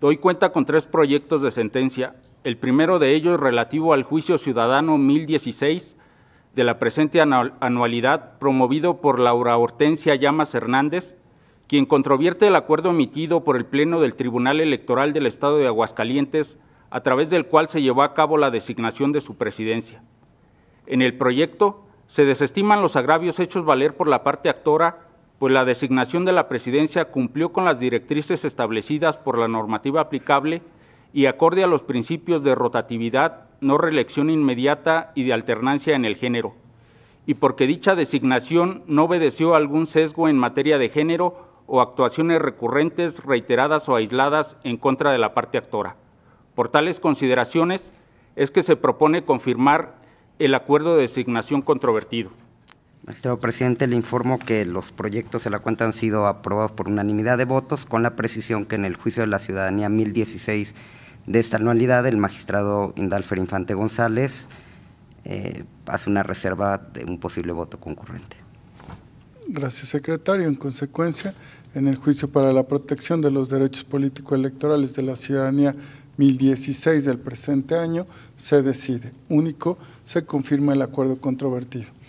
doy cuenta con tres proyectos de sentencia. El primero de ellos relativo al juicio ciudadano 1016 de la presente anualidad promovido por Laura Hortensia Llamas Hernández, quien controvierte el acuerdo emitido por el Pleno del Tribunal Electoral del Estado de Aguascalientes, a través del cual se llevó a cabo la designación de su presidencia. En el proyecto se desestiman los agravios hechos valer por la parte actora pues la designación de la presidencia cumplió con las directrices establecidas por la normativa aplicable y acorde a los principios de rotatividad, no reelección inmediata y de alternancia en el género, y porque dicha designación no obedeció a algún sesgo en materia de género o actuaciones recurrentes, reiteradas o aisladas en contra de la parte actora. Por tales consideraciones es que se propone confirmar el acuerdo de designación controvertido. Magistrado presidente, le informo que los proyectos de la cuenta han sido aprobados por unanimidad de votos, con la precisión que en el juicio de la ciudadanía 1016 de esta anualidad, el magistrado Indalfer Infante González eh, hace una reserva de un posible voto concurrente. Gracias, secretario. En consecuencia, en el juicio para la protección de los derechos político-electorales de la ciudadanía 1016 del presente año, se decide. Único, se confirma el acuerdo controvertido.